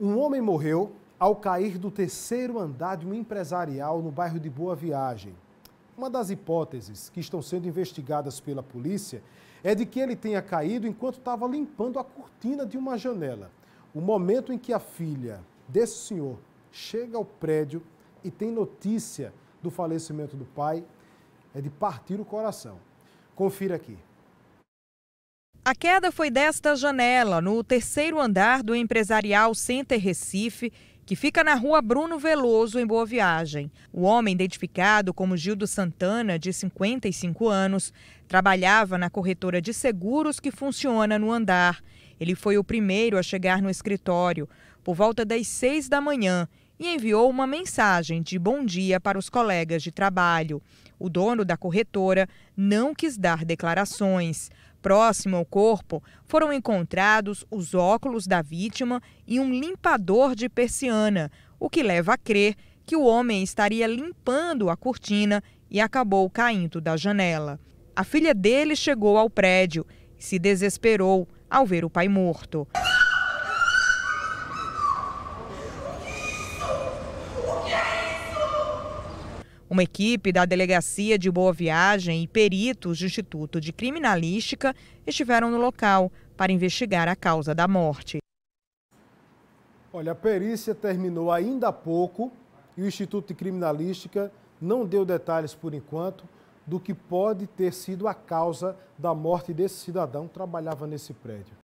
Um homem morreu ao cair do terceiro andar de um empresarial no bairro de Boa Viagem. Uma das hipóteses que estão sendo investigadas pela polícia é de que ele tenha caído enquanto estava limpando a cortina de uma janela. O momento em que a filha desse senhor chega ao prédio e tem notícia do falecimento do pai é de partir o coração. Confira aqui. A queda foi desta janela, no terceiro andar do empresarial Center Recife, que fica na rua Bruno Veloso, em Boa Viagem. O homem, identificado como Gildo Santana, de 55 anos, trabalhava na corretora de seguros que funciona no andar. Ele foi o primeiro a chegar no escritório, por volta das seis da manhã, e enviou uma mensagem de bom dia para os colegas de trabalho. O dono da corretora não quis dar declarações. Próximo ao corpo foram encontrados os óculos da vítima e um limpador de persiana, o que leva a crer que o homem estaria limpando a cortina e acabou caindo da janela. A filha dele chegou ao prédio e se desesperou ao ver o pai morto. Uma equipe da Delegacia de Boa Viagem e peritos do Instituto de Criminalística estiveram no local para investigar a causa da morte. Olha, a perícia terminou ainda há pouco e o Instituto de Criminalística não deu detalhes por enquanto do que pode ter sido a causa da morte desse cidadão que trabalhava nesse prédio.